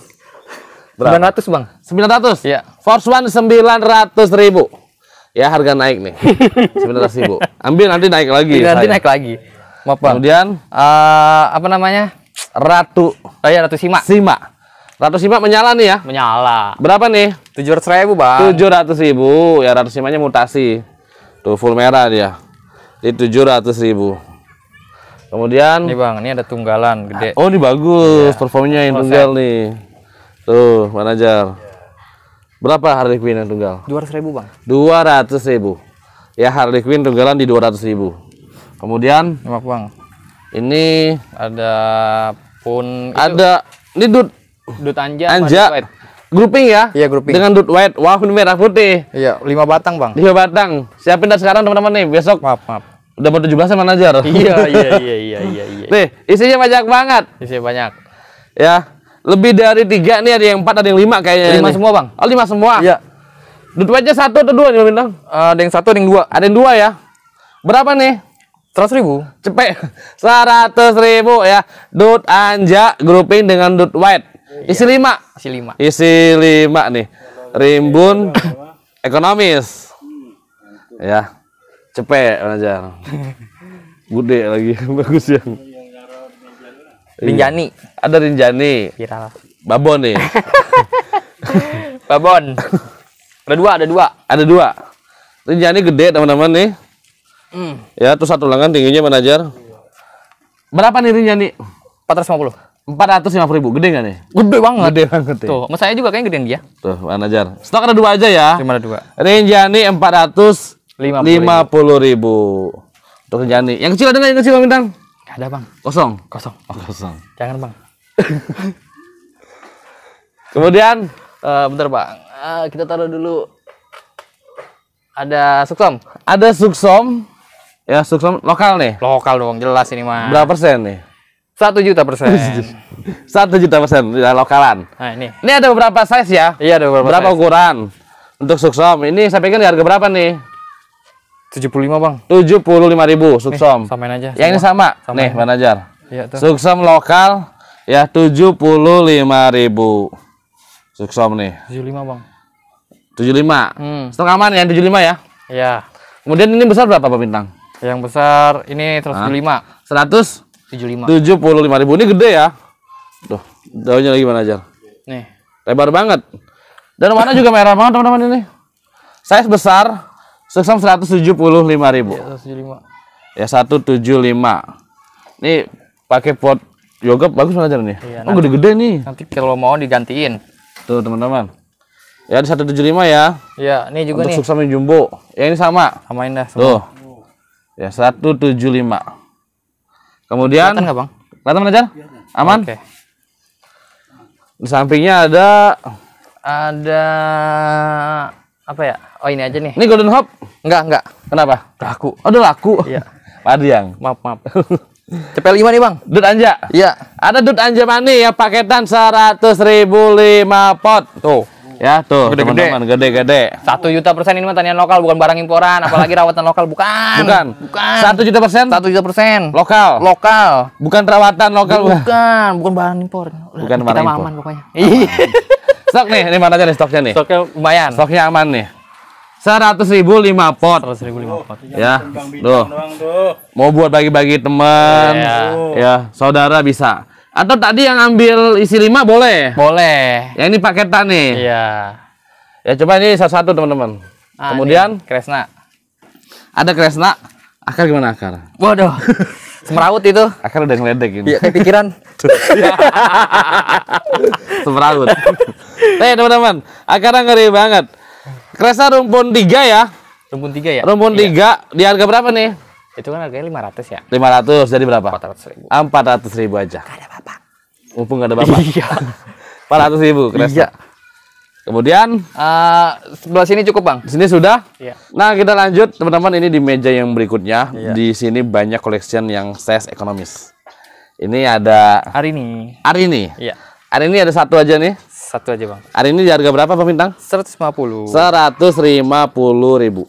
Berapa? ratus bang sembilan ratus. iya. Force One sembilan ratus ribu ya harga naik nih (laughs) sembilan ratus ribu ambil nanti naik lagi nanti saya. naik lagi mau bang. kemudian uh, apa namanya Ratu. Oh iya, Ratu Sima. Sima. Ratu Sima menyala nih ya? Menyala. Berapa nih? Tujuh ratus ribu bang. Tujuh ratus ribu. Ya Ratu Simanya mutasi. Tuh full merah dia. Di tujuh ratus ribu. Kemudian. Ini bang, ini ada tunggalan gede. Oh ini bagus. Yeah. Performnya yang oh, tunggal nih. Tuh manajer. Berapa Harley Quinn yang tunggal? Dua ratus ribu bang. Dua ratus ribu. Ya Harley Quinn tunggalan di dua ratus ribu. Kemudian. Maaf bang. Ini ada pun ada ini dut dut anja anja white. grouping ya iya grouping dengan dut white wah wow, ini merah putih iya lima batang bang lima batang siapin dah sekarang teman-teman nih besok maaf maaf udah mau 17 sama Najar iya iya, (laughs) iya iya iya iya nih isinya banyak banget isinya banyak ya lebih dari tiga nih ada yang empat ada yang lima kayaknya lima semua bang oh lima semua iya dut white nya satu atau dua nih bang uh, eh, ada yang satu ada yang dua ada yang dua ya berapa nih seratus ribu cepet seratus ribu ya dut anja grouping dengan dut white iya. isi lima isi lima isi lima nih rimbun (laughs) ekonomis ya cepet aja (laughs) gede lagi (laughs) bagus yang. Iya. Rinjani ada Rinjani viral Babon nih Babon ada dua ada dua ada dua Rinjani gede teman-teman nih Hmm. Ya, terus satu lengan tingginya manajer. Berapa nih nirinya nih? 450. 450 ribu, gede gak nih? Gede banget. Gede banget ya. Tuh, mas saya juga kayaknya gedean dia. Ya. Tuh, manajer. Stok ada dua aja ya. Cuma ada dua. Rinjani lima puluh ribu. Untuk Rinjani. Yang kecil ada nggak yang kecil Bang Bintang? Gak ada Bang. Kosong? Kosong. Oh, kosong. Jangan Bang. (laughs) Kemudian, uh, bentar Bang. Uh, kita taruh dulu. Ada suksom. Ada suksom. Ya sukses lokal nih. Lokal dong jelas ini mah. Berapa persen nih? Satu juta persen. (laughs) Satu juta persen ya, lokalan. Nah, ini. Ini ada beberapa size ya? Iya ada beberapa. Berapa size. ukuran? Untuk suksom ini saya pikir harga berapa nih? 75 bang. lima ribu suksom. Nih, samain aja. Yang ini sama. sama nih manajer. Najar. Iya, suksom lokal ya lima ribu. Suksom nih. 75 bang. 75. Hmm. Setengah aman ya 75 ya? Iya. Kemudian ini besar berapa Pak Bintang? Yang besar ini 175. Seratus? puluh 75 ribu. Ini gede ya. tuh daunnya lagi mana aja? Nih. Lebar banget. Dan warna juga merah banget teman-teman ini. Size besar, puluh lima ribu. Iya, ya, 175. Ya 175. Ini pakai pot yoga bagus mana aja nih? Iya, oh gede-gede nih. Nanti kalau mau digantiin. Tuh teman-teman. Ya di 175 ya. Iya, ini juga Untuk nih. Untuk jumbo. Ya ini sama. Samain dah. Sama. Tuh. Ya, 175. Kemudian Kelihatan nggak, Bang? Kelihatan Aman? Oke. Di sampingnya ada ada apa ya? Oh, ini aja nih. Ini Golden Hop? Enggak, enggak. Kenapa? Laku. Oh, udah laku. Iya. Padiang. (laughs) Maaf, maaf. (laughs) Cepel lima nih bang Dut Anja Iya Ada Dut Anja Mani yang paketan seratus ribu 5 pot Tuh Ya tuh gede-gede, gede-gede. Satu juta persen ini mah tanian lokal bukan barang imporan, apalagi rawatan lokal bukan. Bukan. Bukan. Satu juta persen. Satu juta persen. Lokal. Lokal. Bukan rawatan lokal. Bukan. Bukan, bukan barang impor. Bukan Kita barang impor. aman pokoknya. Aman. (laughs) Iya. Stok nih, ini mana aja nih stoknya nih? Stoknya lumayan. Stoknya aman nih. Seratus ribu lima pot. Seratus ribu lima pot. Ya, tuh. Mau buat bagi-bagi teman, yeah. ya, saudara bisa. Atau tadi yang ambil isi lima boleh? Boleh. Yang ini paketan nih. Iya. Ya coba ini satu-satu teman-teman. Ah, Kemudian ini, Kresna. Ada Kresna. Akar gimana akar? Waduh. (laughs) Semeraut itu. Akar udah ngeledek ini. Iya, pikiran. (laughs) Semeraut. Nih teman-teman, akarnya ngeri banget. Kresna rumpun tiga ya. Rumpun tiga ya? Rumpun iya. tiga Di harga berapa nih? Itu kan harganya 500 ya? 500 jadi berapa? empat ratus Ah, ribu aja. Gak ada bapak. Mumpung gak ada bapak. Iya. 400 (laughs) ribu Cresta. Iya. Kemudian uh, sebelah sini cukup bang. Di sini sudah. Iya. Nah kita lanjut teman-teman ini di meja yang berikutnya. Iya. Di sini banyak koleksian yang size ekonomis. Ini ada. Hari ini. Hari ini. Iya. Hari ini ada satu aja nih. Satu aja bang. Hari ini di harga berapa puluh Bintang? lima puluh ribu.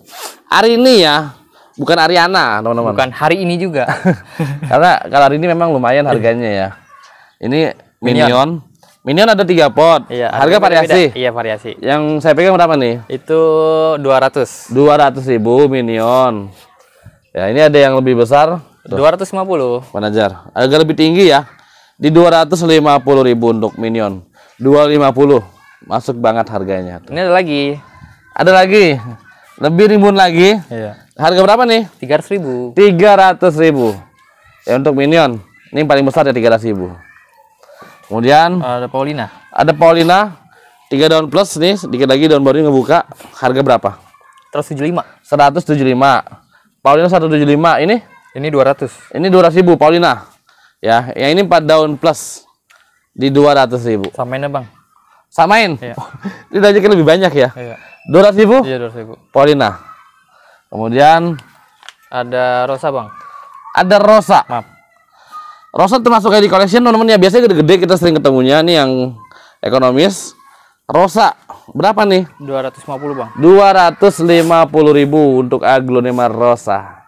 Hari ini ya Bukan Ariana, teman-teman. Bukan hari ini juga. (laughs) Karena kalau hari ini memang lumayan harganya ya. Ini Minion. Minion ada tiga pot. Iya, harga variasi. Beda. Iya, variasi. Yang saya pegang berapa nih? Itu 200. 200 ribu Minion. Ya, ini ada yang lebih besar. Tuh. 250. Manajer. Agak lebih tinggi ya. Di 250 ribu untuk Minion. 250 masuk banget harganya tuh. ini ada lagi ada lagi lebih rimbun lagi iya. Harga berapa nih? Tiga ratus ribu. Tiga ratus ribu. Ya untuk minion. Ini yang paling besar ya tiga ratus ribu. Kemudian ada Paulina. Ada Paulina. Tiga daun plus nih, sedikit lagi daun baru ngebuka. Harga berapa? seratus tujuh lima 175. lima Paulina tujuh lima Ini? Ini dua ratus Ini dua ratus ribu Paulina. Ya, yang ini empat daun plus di dua ratus ribu. Samain ya, Bang. Samain? Iya. (laughs) Ini lebih banyak ya? Iya. 200 ribu? Iya, 200 ribu. Paulina. Kemudian ada rosa bang. Ada rosa. Maaf. Rosa termasuk kayak di collection teman-teman ya. Biasanya gede-gede kita sering ketemunya nih yang ekonomis. Rosa berapa nih? Dua ratus lima puluh bang. Dua ratus lima puluh ribu untuk aglonema rosa.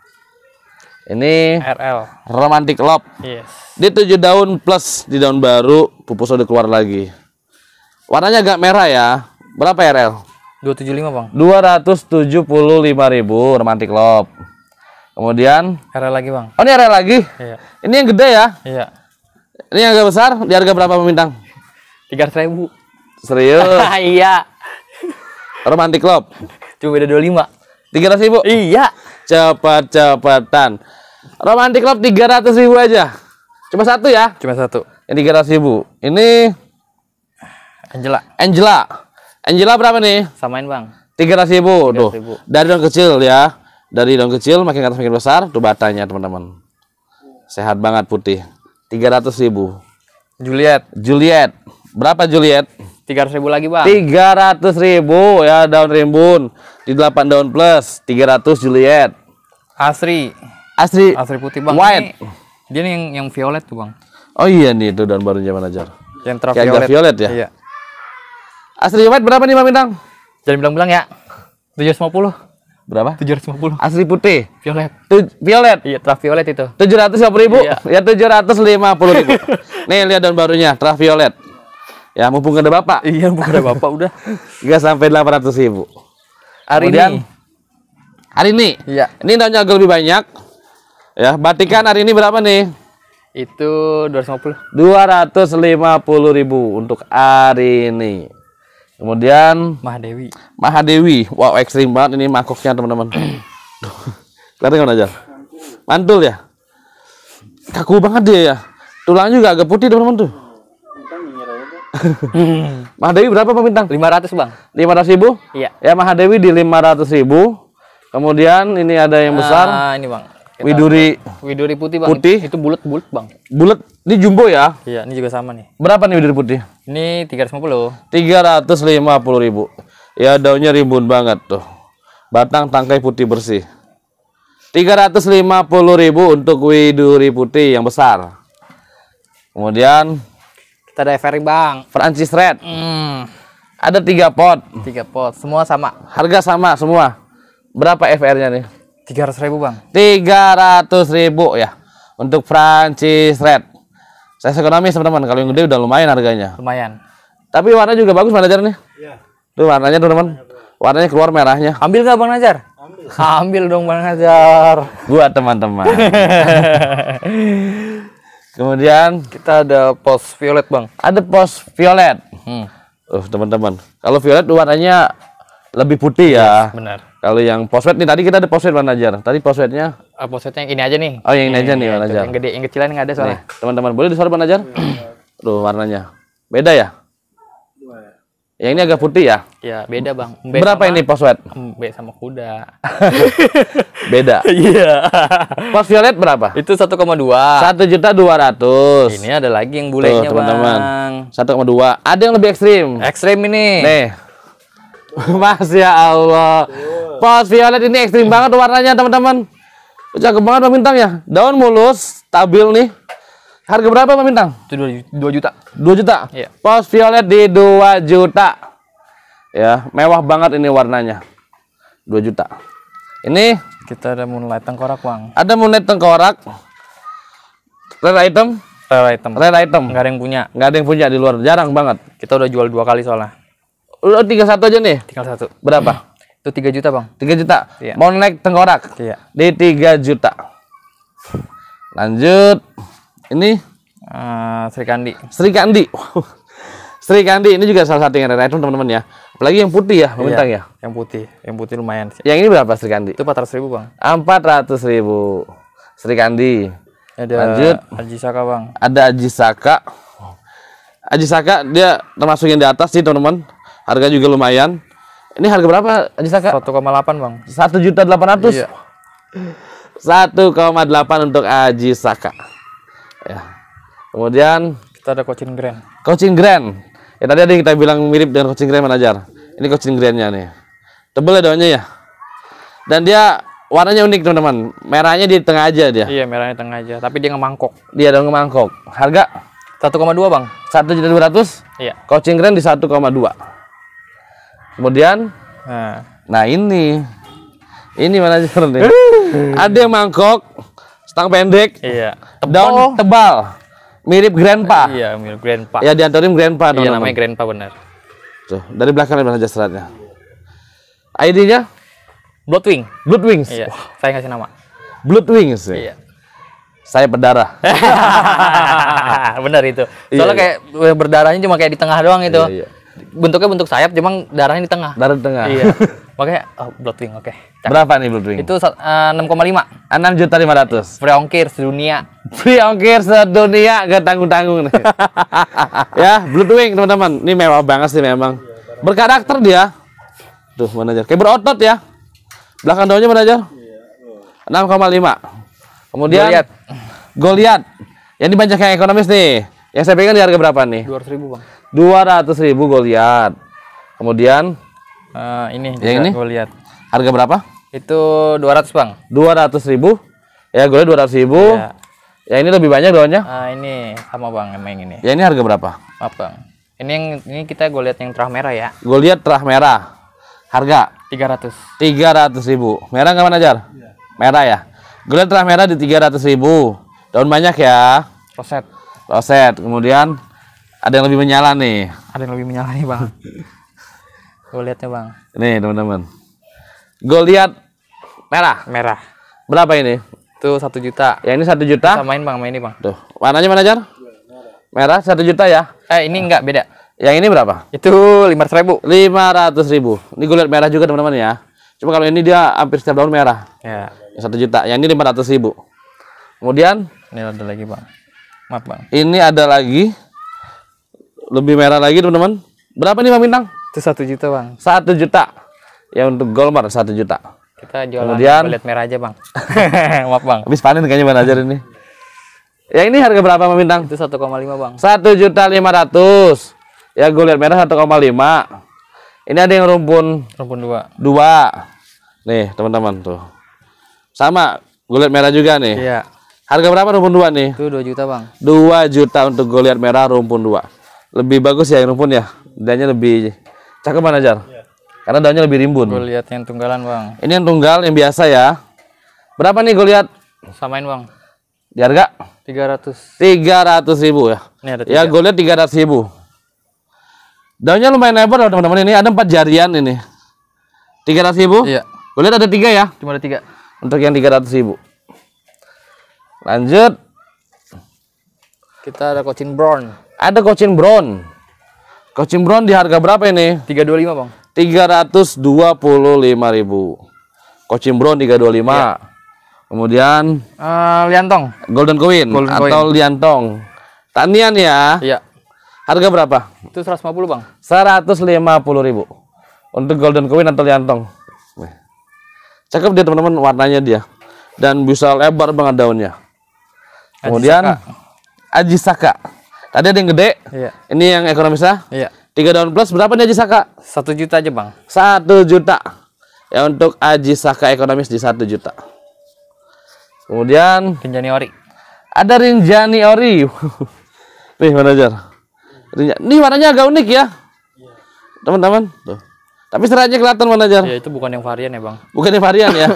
Ini RL. Romantic Lop. Yes. Di tujuh daun plus di daun baru pupus udah keluar lagi. Warnanya agak merah ya. Berapa RL? 275 bang 275 ribu romantik lob kemudian area lagi bang oh ini area lagi iya. ini yang gede ya iya ini yang agak besar di harga berapa pemintang 300 ribu serius (laughs) iya romantik lob cuma beda 25 300 ribu iya cepat-cepatan romantik lob 300 ribu aja cuma satu ya cuma satu tiga 300 ribu ini Angela Angela Angela berapa nih? Samain bang. Tiga ratus ribu. Tuh. Dari daun kecil ya. Dari daun kecil makin atas makin besar. Tuh batanya teman-teman. Sehat banget putih. Tiga ratus ribu. Juliet. Juliet. Berapa Juliet? Tiga ratus ribu lagi bang. Tiga ratus ribu ya daun rimbun. Di delapan daun plus. Tiga ratus Juliet. Asri. Asri. Asri putih bang. White. Ini, dia nih yang yang violet tuh bang. Oh iya nih itu daun baru zaman ajar. Yang ultraviolet. violet violet ya. Iya. Asli white berapa nih mbak Bintang? Jangan bilang-bilang ya. 750. Berapa? 750. Asli putih. Violet. Tu violet. Iya, violet itu. 750 ribu? Iya. Ya 750 ribu. (laughs) nih lihat daun barunya, violet. Ya mumpung ada Bapak. Iya, mumpung ada Bapak udah. Enggak (laughs) sampai 800 ribu. Hari Kemudian, ini. Hari ini. Iya. Ini daunnya agak lebih banyak. Ya, batikan hari ini berapa nih? Itu 250. 250 ribu untuk hari ini. Kemudian Mahadewi. Mahadewi. Wow, ekstrim banget ini mangkoknya, teman-teman. Kelihatan nggak aja? Mantul ya? Kaku banget dia ya. Tulang juga agak putih, teman-teman tuh. Mahadewi berapa pemintang? Bintang? 500, Bang. 500 ribu? Iya. Ya, Mahadewi di 500 ribu. Kemudian ini ada yang besar. Ah, ini, Bang. Kita Widuri Widuri putih, Bang. Putih. Itu bulat-bulat, Bang. Bulat. Ini jumbo ya? Iya, ini juga sama nih. Berapa nih Widuri putih? Ini 350. 350 ribu. Ya daunnya rimbun banget tuh. Batang tangkai putih bersih. 350 ribu untuk widuri putih yang besar. Kemudian kita ada Ferry Bang. Francis Red. Hmm. Ada tiga pot. Tiga pot, semua sama. Harga sama semua. Berapa FR-nya nih? Tiga ratus ribu bang. Tiga ratus ribu ya untuk Francis Red. Saya ekonomis teman-teman. Kalau yang gede udah lumayan harganya. Lumayan. Tapi warna juga bagus Bang Najar nih. Iya. Tuh warnanya teman-teman. Warnanya keluar merahnya. Ambil nggak Bang Najar? Ambil. Ambil dong Bang Najar. Buat teman-teman. (laughs) Kemudian kita ada pos violet Bang. Ada pos violet. Hmm. Uh, teman-teman. Kalau violet warnanya lebih putih ya. Yes, iya, benar. Kalau yang poswet nih tadi kita ada poswet Bang Najar. Tadi poswetnya Eh, uh, maksudnya yang ini aja nih. Oh, yang ini, ini aja nih, Pak iya, Najar. Yang gede, yang kecilan nggak ada soalnya. Teman-teman, boleh disuruh Pak Najar? Tuh iya. warnanya. Beda ya? Yang ini agak putih ya? Iya, beda bang. Mbe Berapa sama, ini pos wet? Hmm, sama kuda. (laughs) beda. Iya. Pos violet berapa? Itu 1,2. Satu juta dua ratus. Ini ada lagi yang bulenya Tuh, teman-teman. Satu koma dua. Ada yang lebih ekstrim. Ekstrim ini. Nih. (laughs) Mas ya Allah. Pos violet ini ekstrim banget warnanya teman-teman. Cakep banget Pak Bintang ya. Daun mulus, stabil nih. Harga berapa Pak Bintang? Itu 2 juta. 2 juta? Iya. Pos violet di 2 juta. Ya, mewah banget ini warnanya. 2 juta. Ini kita ada moonlight tengkorak, Bang. Ada moonlight tengkorak. Rare item? Rare item. Rare item. Enggak ada yang punya. Enggak ada yang punya di luar, jarang banget. Kita udah jual dua kali soalnya. Lo tinggal satu aja nih? Tinggal satu. Berapa? Itu 3 juta, Bang. tiga juta. Iya. Mau naik tengkorak. Iya. Di tiga juta. Lanjut. Ini uh, Sri Kandi. Sri Kandi. (laughs) Sri Kandi ini juga salah satu yang ada item teman-teman ya. Apalagi yang putih ya, iya, bintang iya, ya. Yang putih, yang putih lumayan sih. Yang ini berapa Sri Kandi? Itu 400 ribu bang. empat ratus ribu. Sri Kandi. Ada Lanjut. Aji Saka bang. Ada Aji Saka. Aji Saka dia termasuk yang di atas sih teman-teman. Harga juga lumayan. Ini harga berapa, Ajisaka? 1,8, Bang. satu juta delapan ratus. Iya. Satu koma delapan untuk Aji Saka. Ya. Kemudian kita ada coaching grand. Coaching grand. Ya tadi ada yang kita bilang mirip dengan coaching grand manajer. Ini coaching grandnya nih. Tebel ya daunnya ya. Dan dia warnanya unik teman-teman. Merahnya di tengah aja dia. Iya merahnya tengah aja. Tapi dia ngemangkok. Dia ada ngemangkok. Harga 1,2 bang. satu juta dua ratus. Iya. Coaching grand di 1,2. Kemudian nah, nah ini ini manajer nih. (laughs) Ada yang mangkok, stang pendek, iya. Tebal. daun tebal, mirip grandpa. Iya, mirip grandpa. Ya diantarin grandpa. Iya, namanya grandpa benar. Tuh, dari belakang mana jasratnya? seratnya. ID-nya blood Bloodwings. Iya. Wah. Saya ngasih nama. Bloodwings. Ya? Iya. Saya berdarah. (laughs) benar itu. Soalnya iya, iya, kayak berdarahnya cuma kayak di tengah doang itu. Iya, iya bentuknya bentuk sayap cuman darahnya di tengah darah di tengah iya makanya (laughs) oh, bloodwing oke okay. berapa nih bloodwing itu eh, enam koma lima juta lima ratus free ongkir sedunia free ongkir sedunia gak tanggung tanggung nih (laughs) ya bloodwing teman-teman ini mewah banget sih memang berkarakter dia tuh mana aja. kayak berotot ya belakang daunnya manajer enam koma lima kemudian Goliat. Goliat. Yang ini banyak yang ekonomis nih. Yang saya pegang di harga berapa nih? dua ratus ribu bang. dua ratus ribu Goliat. Kemudian uh, ini yang ini Goliat. Harga berapa? Itu dua ratus bang. dua ratus ribu. Ya Goliat ratus ribu. Ya. Ya ini lebih banyak daunnya. Uh, ah, ini sama bang yang ini. Ya ini harga berapa? apa bang. Ini yang ini kita Goliat yang terah merah ya. Goliat terah merah. Harga? tiga ratus tiga ratus ribu. Merah nggak mana Ya. Merah ya. Goliat terah merah di tiga ratus ribu. Daun banyak ya. Roset. Roset. Kemudian ada yang lebih menyala nih. Ada yang lebih menyala nih bang. Gue lihatnya bang. Nih teman-teman. Gue lihat merah. Merah. Berapa ini? Itu satu juta. Ya ini satu juta. Kita main bang, main ini bang. Tuh, warnanya mana jar? Merah satu juta ya? Eh ini enggak beda. Yang ini berapa? Itu lima ratus ribu. Lima ratus ribu. Ini gue lihat merah juga teman-teman ya. Cuma kalau ini dia hampir setiap tahun merah. Ya. Satu juta. Yang ini lima ratus ribu. Kemudian? Ini ada lagi bang. Ini ada lagi. Lebih merah lagi teman-teman. Berapa nih bang bintang? Itu satu juta bang. Satu juta. Ya untuk Golmar satu juta. Kita jualan Kemudian, lihat merah aja bang. (laughs) Maaf bang. Habis panen kayaknya bang aja ini. Ya ini harga berapa bang bintang? Itu 1,5 bang. Satu juta lima ratus. Ya lihat merah 1,5 Ini ada yang rumpun. Rumpun dua. Dua. Nih teman-teman tuh. Sama lihat merah juga nih. Iya. Harga berapa rumpun dua nih? Itu 2 juta bang. Dua juta untuk goliat merah rumpun dua. Lebih bagus ya yang rumpun ya. Daunnya lebih cakep mana jar? Ya. Karena daunnya lebih rimbun. Goliat yang tunggalan bang. Ini yang tunggal yang biasa ya. Berapa nih goliat? Samain bang. Di harga? Tiga ratus ribu ya. Ini ada ya, tiga. Ya goliat 300 ribu. Daunnya lumayan lebar loh teman-teman ini. Ada empat jarian ini. Tiga ratus ribu? Iya. Goliat ada tiga ya? Cuma ada tiga. Untuk yang tiga ratus ribu. Lanjut. Kita ada kucing Brown. Ada kucing Brown. kucing Brown di harga berapa ini? 325, Bang. ribu kucing Brown 325. Ya. Kemudian uh, Liantong. Golden Coin Golden atau coin. Liantong. Tanian ya. Iya. Harga berapa? Itu 150, Bang. ribu Untuk Golden Coin atau Liantong. Cakep dia teman-teman warnanya dia. Dan bisa lebar banget daunnya. Kemudian Aji Saka. Tadi ada yang gede. Iya. Ini yang ekonomisnya. Iya. Tiga daun plus berapa nih Aji Saka? Satu juta aja bang. Satu juta. Ya untuk Aji Saka ekonomis di satu juta. Kemudian Rinjani Ori. Ada Rinjani Ori. (laughs) Nih manajer. Ini warnanya agak unik ya. Teman-teman, tuh. Tapi seratnya kelihatan manajer. Ya itu bukan yang varian ya, Bang. Bukan yang varian ya.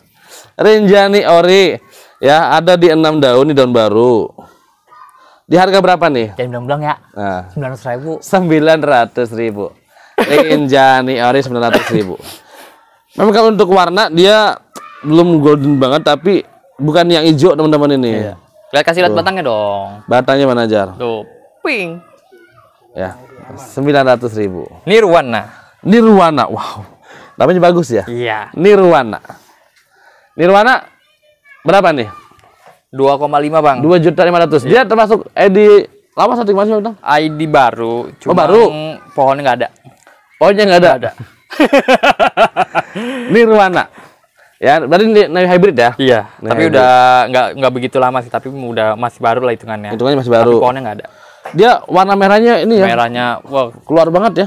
(coughs) Rinjani Ori. Ya, ada di enam daun, di daun baru. Di harga berapa nih? Jangan bilang-bilang ya. Nah. Sembilan ratus ribu. Sembilan ratus ribu. Injani ori sembilan ratus ribu. Memang kalau untuk warna dia belum golden banget, tapi bukan yang hijau teman-teman ini. Iya. kasih lihat batangnya dong. Batangnya mana jar? Tuh, pink. Ya, sembilan ratus ribu. Nirwana. Nirwana, wow. Namanya bagus ya. Iya. Nirwana. Nirwana Berapa nih? 2,5 bang. 2 juta 500. Dia iya. termasuk ID lama satu masih sih ID baru. Cuma oh, baru. Pohonnya nggak ada. Pohonnya nggak ada. ada. (laughs) ini Nirwana. Ya, berarti ini hybrid ya? Iya. tapi hybrid. udah nggak nggak begitu lama sih, tapi udah masih baru lah hitungannya. Hitungannya masih baru. Tapi pohonnya nggak ada. Dia warna merahnya ini ya? Merahnya, wow. Keluar banget ya?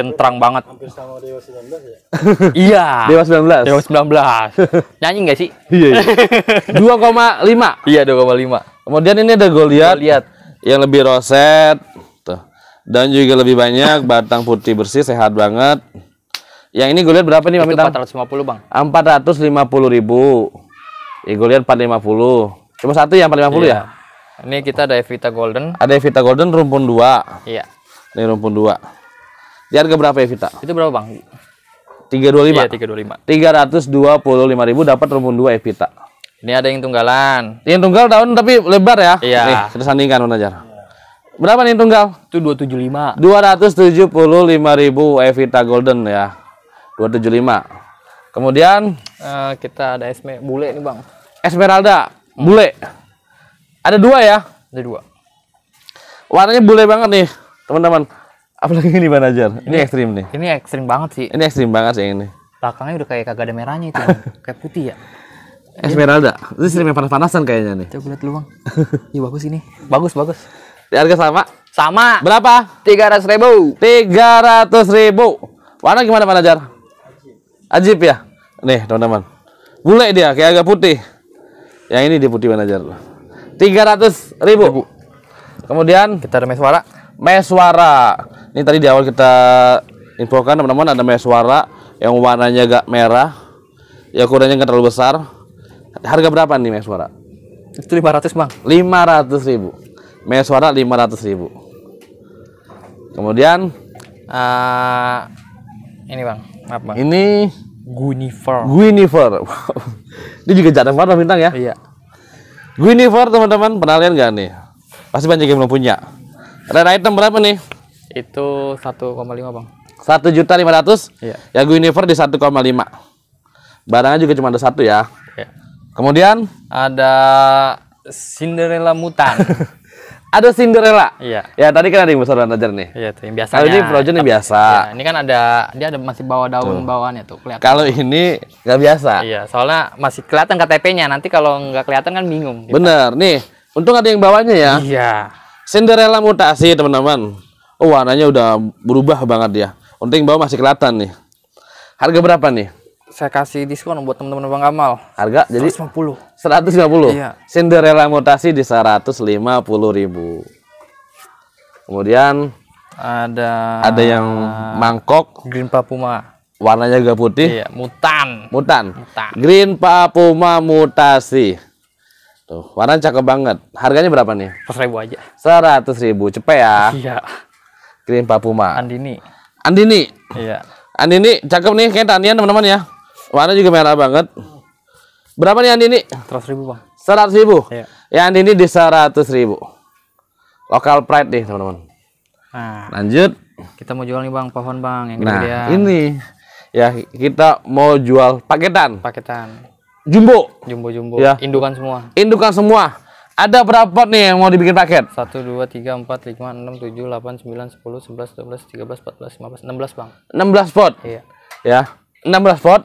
centrang banget. Hampir sama Dewa 19 ya? (laughs) iya. Dewa 19. Dewa 19. Nyanyi nggak sih? Iya. 2,5. Iya 2,5. (laughs) Iya, Kemudian ini ada Goliat. Goliat. Yang lebih roset. Tuh. Dan juga lebih banyak batang putih bersih sehat banget. Yang ini gue berapa nih Pak 450 Bang. 450 ribu. Ya gue 450. Cuma satu yang 450 iya. ya? Ini kita ada Evita Golden. Ada Evita Golden rumpun 2. Iya. Ini rumpun 2. Di harga berapa evita ya, Itu berapa bang? 325. Iya, 325. 325 ribu dapat rumpun 2 Evita. Ya, Ini ada yang tunggalan. Yang tunggal tahun tapi lebar ya. Iya. Nih, kita sandingkan Najar. Berapa nih tunggal? Itu 275. 275 ribu Evita eh, Golden ya. 275. Kemudian uh, kita ada Esme bule nih, Bang. Esmeralda hmm. bule. Ada dua ya? Ada dua. Warnanya bule banget nih, teman-teman. Apalagi ini manajer. Ini, ini ekstrim nih. Ini ekstrim banget sih. Ini ekstrim banget sih ini. Belakangnya udah kayak kagak ada merahnya itu, (laughs) kayak putih ya. Esmeralda. Ini sering panas-panasan kayaknya nih. Coba lihat luang. Ini Iya bagus ini. Bagus, bagus. Di harga sama? Sama. Berapa? Tiga ratus ribu. Tiga ratus ribu. Warna gimana manajer? Ajib ya? Nih, teman-teman. Bule dia, kayak agak putih. Yang ini dia putih manajer. Tiga ratus ribu. ribu. Kemudian kita ada Meswara. Meswara. Ini tadi di awal kita infokan teman-teman ada meswara yang warnanya agak merah. Ya ukurannya nggak terlalu besar. Harga berapa nih meswara? Itu 500 bang. 500 ribu. lima 500 ribu. Kemudian uh, ini bang, maaf bang. Ini Guinever. Guinever, (laughs) Ini juga jarang banget bintang ya. Iya. Guinever teman-teman pernah lihat nggak nih? Pasti banyak yang belum punya. Red item berapa nih? Itu 1,5 bang. Satu juta lima ratus. Iya. Ya Guinevere di 1,5. Barangnya juga cuma ada satu ya. Iya. Kemudian ada Cinderella Mutan. (laughs) ada Cinderella. Iya. Ya tadi kan ada yang besar dan ajar nih. Iya yang biasa. Kalau ini Frozen yang biasa. Iya, ini kan ada dia ada masih bawa daun bawaannya tuh kelihatan. Kalau ini nggak biasa. Iya, soalnya masih kelihatan KTP-nya. Nanti kalau nggak kelihatan kan bingung. Bener nih. Untung ada yang bawanya ya. Iya. Cinderella mutasi teman-teman. Oh, warnanya udah berubah banget ya. Unting bawah masih kelihatan nih. Harga berapa nih? Saya kasih diskon buat teman-teman Bang Kamal. Harga jadi 150. 150. Iya. Cinderella mutasi di ribu. Kemudian ada ada yang mangkok green papuma warnanya juga putih iya, mutan mutan, mutan. green papuma mutasi tuh warna cakep banget harganya berapa nih seratus aja seratus ribu cepet ya iya Kirim Pak Puma. Andini. Andini. Iya. Andini cakep nih kayak tanian teman-teman ya. Warna juga merah banget. Berapa nih Andini? Seratus ribu bang. Seratus ribu. Iya. Ya Andini di seratus ribu. Lokal pride nih teman-teman. Nah, Lanjut. Kita mau jual nih bang pohon bang yang nah, gedean. ini ya kita mau jual paketan. Paketan. Jumbo. Jumbo jumbo. Ya. Indukan semua. Indukan semua. Ada berapa pot nih yang mau dibikin paket? 1, 2, 3, 4, 5, 6, 7, 8, 9, 10, 11, 12, 13, 14, 15, 16 bang 16 pot? Iya Ya 16 pot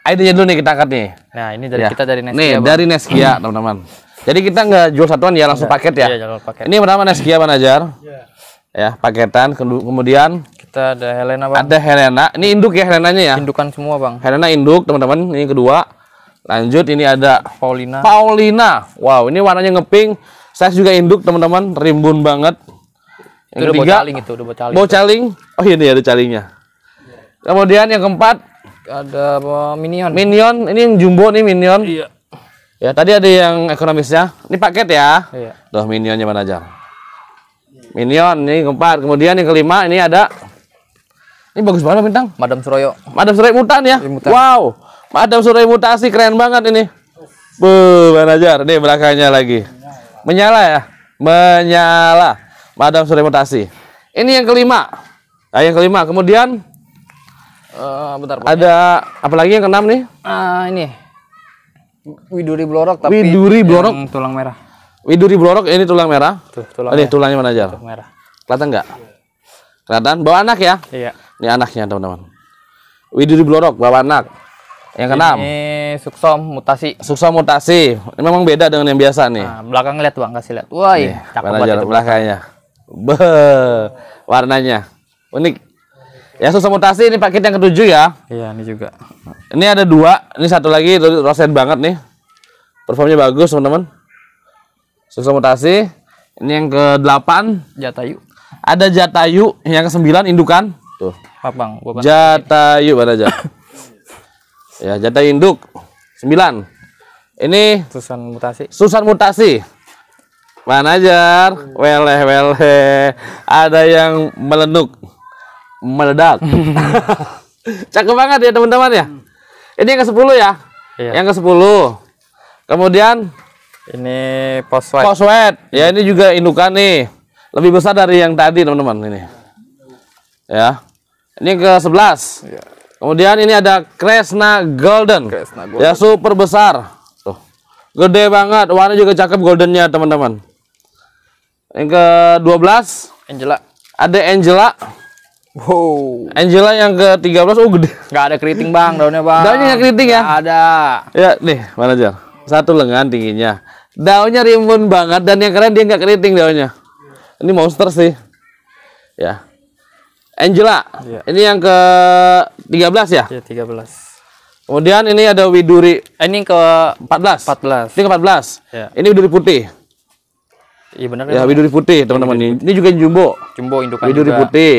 Idenya dulu nih kita angkat nih Nah ini dari ya. kita dari Neskia Nih bang. dari Neskia teman-teman Jadi kita nggak jual satuan ya langsung iya, paket ya? Iya jual paket Ini pertama Neskia Pak Najar Iya Ya paketan kemudian Kita ada Helena bang Ada Helena Ini induk ya Helenanya ya? Indukan semua bang Helena induk teman-teman Ini kedua Lanjut ini ada Paulina. Paulina. Wow, ini warnanya ngeping Saya juga induk, teman-teman, rimbun banget. Yang itu ketiga, caling itu, bocaling. caling. Oh, iya, ini ada calingnya. Kemudian yang keempat ada eh, minion. Minion, ini yang jumbo nih minion. Iya. Ya, tadi ada yang ekonomisnya. Ini paket ya. Iya. Tuh minionnya mana aja? Minion ini yang keempat. Kemudian yang kelima ini ada ini bagus banget bintang. Madam Suroyo. Madam Suroyo mutan ya. mutan. Wow. Madam sudah mutasi keren banget ini. Bu, manajer. Nih belakangnya lagi. Menyala ya. Menyala. Madam sudah mutasi. Ini yang kelima. Nah, yang kelima. Kemudian uh, bentar, Ada apa lagi yang keenam nih? Uh, ini. Widuri Blorok tapi Widuri Blorok tulang merah. Widuri Blorok ini tulang merah. Tuh, tulang. Ini ya. tulangnya manajer. Tulang merah. Kelihatan enggak? Kelihatan. Bawa anak ya? Iya. Ini anaknya, teman-teman. Widuri Blorok bawa anak. Yang keenam. Ini suksom mutasi. Suksom mutasi. Ini memang beda dengan yang biasa nih. Nah, belakang lihat Bang, kasih lihat. Wah, nih, cakep banget belakangnya. Be warnanya. Unik. Ya suksom mutasi ini paket yang ketujuh ya. Iya, ini juga. Ini ada dua, ini satu lagi roset banget nih. Performnya bagus, teman-teman. suksom mutasi. Ini yang ke delapan Jatayu. Ada Jatayu yang ke-9 indukan. Tuh. apa Bang, Jatayu mana aja. (laughs) Ya, jatah induk 9. Ini Susan mutasi. Susan mutasi. mana jar weleh weleh. Ada yang melenuk, meledak. (laughs) Cakep banget ya teman-teman ya. Ini yang ke-10 ya. Iya. Yang ke-10. Kemudian ini poswet poswet Ya ini juga indukan nih. Lebih besar dari yang tadi teman-teman ini. Ya. Ini ke-11. Kemudian ini ada Kresna Golden. Kresna ya, Golden. Ya super besar. Tuh. Gede banget. Warna juga cakep goldennya, teman-teman. Yang ke-12 Angela. Ada Angela. Wow. Angela yang ke-13 oh gede. Gak ada keriting, Bang, daunnya, Bang. Daunnya keriting ya? Gak ada. Ya, nih, mana manajer. Satu lengan tingginya. Daunnya rimbun banget dan yang keren dia nggak keriting daunnya. Ini monster sih. Ya. Angela. Ya. Ini yang ke 13 ya? Iya, 13. Kemudian ini ada Widuri. Eh, ini ke 14. 14. Ini ke 14. Ya. Ini Widuri putih. Iya benar ya. Ya, Widuri putih, teman-teman. Ini, iya, ini juga jumbo. Jumbo indukan Widuri juga. putih.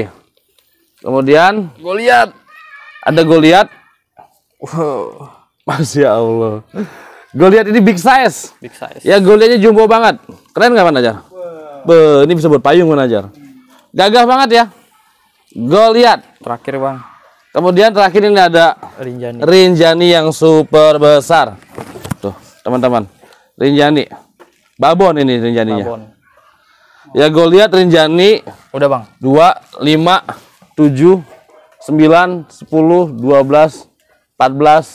Kemudian Goliat. Ada Goliat. Wow. Masya Allah. Goliat ini big size. Big size. Ya Goliatnya jumbo banget. Keren nggak Pak Najar? Wow. Be, ini bisa buat payung Pak Najar. Gagah banget ya. Goliat. Terakhir bang. Kemudian terakhir ini ada Rinjani. Rinjani yang super besar. Tuh teman-teman. Rinjani. Babon ini rinjani Rinjaninya. Babon. Ya Goliat Rinjani. Udah bang. Dua, lima, tujuh, sembilan, sepuluh, dua belas, empat belas,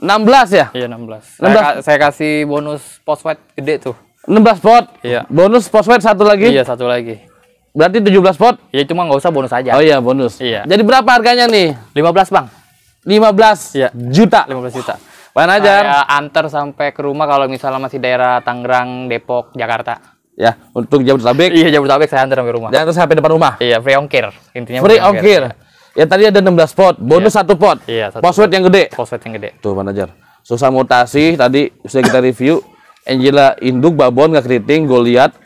enam belas ya? Iya enam belas. Saya, belas. saya kasih bonus post gede tuh. 16 pot? Iya. Bonus post satu lagi? Iya, satu lagi. Berarti 17 pot? Ya cuma nggak usah bonus aja. Oh iya, bonus. Iya. Jadi berapa harganya nih? 15, Bang. 15 iya. juta. 15 juta. Mana aja? Saya antar sampai ke rumah kalau misalnya masih daerah Tangerang, Depok, Jakarta. Ya, untuk Jabodetabek. iya, Jabodetabek saya antar sampai rumah. Dan terus sampai depan rumah. Iya, free ongkir. Intinya free ongkir. Ya. tadi ada 16 pot, bonus iya. pot. Iya, pot. yang gede. password yang gede. Tuh, aja Susah mutasi tadi sudah kita review. Angela Induk, Babon, nggak Keriting, lihat.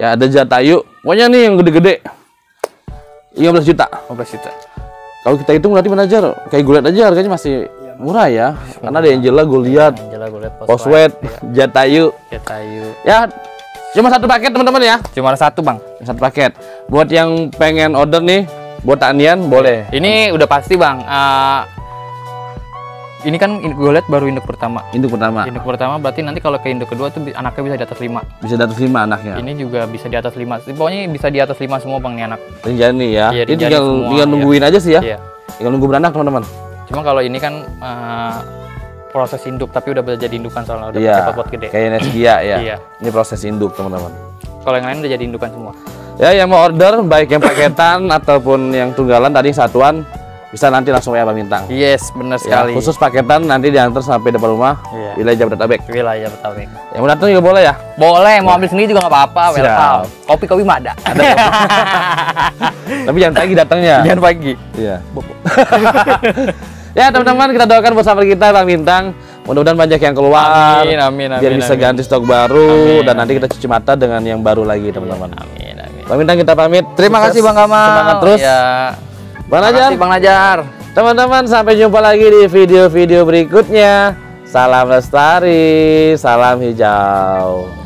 Ya, ada Jatayu, Pokoknya nih yang gede-gede 15 juta. 15 juta. Kalau kita hitung berarti manajer kayak gue lihat aja harganya iya, masih murah ya. Masih Karena ada Angela gue lihat. Iya, Angela gue lihat Postwet, ya. Jatayu. Jatayu. Ya cuma satu paket teman-teman ya. Cuma satu, Bang. Satu paket. Buat yang pengen order nih buat tanian boleh. Ini udah pasti, Bang. Uh, ini kan gue lihat baru induk pertama. Induk pertama. Induk pertama berarti nanti kalau ke induk kedua tuh anaknya bisa di atas lima. Bisa di atas lima anaknya. Ini juga bisa di atas lima. Pokoknya bisa di atas lima semua bang nih anak. Rinjani ya. Iya, ini tinggal, semua, tinggal iya. nungguin ya. aja sih ya. Iya. Tinggal nunggu beranak teman-teman. Cuma kalau ini kan uh, proses induk tapi udah bisa jadi indukan soalnya udah yeah. cepat buat gede. Kayak Nesgia ya. iya. Ini proses induk teman-teman. Kalau yang lain udah jadi indukan semua. Ya yang mau order baik yang paketan (laughs) ataupun yang tunggalan tadi satuan bisa nanti langsung ya Pak Bintang. Yes, benar ya, sekali. Khusus paketan nanti diantar sampai depan rumah yeah. wilayah Jabodetabek. Wilayah Jabodetabek. yang mau datang juga boleh ya? Boleh, mau ambil sendiri juga nggak apa-apa, welcome. Kopi-kopi mah ada. ada (laughs) Tapi jangan pagi datangnya. Jangan pagi. Iya. ya teman-teman kita doakan buat sahabat kita Bang Bintang Mudah-mudahan banyak yang keluar. Amin, amin, amin. Biar bisa amin. ganti stok baru amin, dan nanti kita cuci mata dengan yang baru lagi, teman-teman. Amin, amin. Bang Bintang kita pamit. Terima Sukses. kasih Bang Kamal. Semangat terus. Ya. Bang Najar. Bang Najar. Teman-teman sampai jumpa lagi di video-video berikutnya. Salam lestari, salam hijau.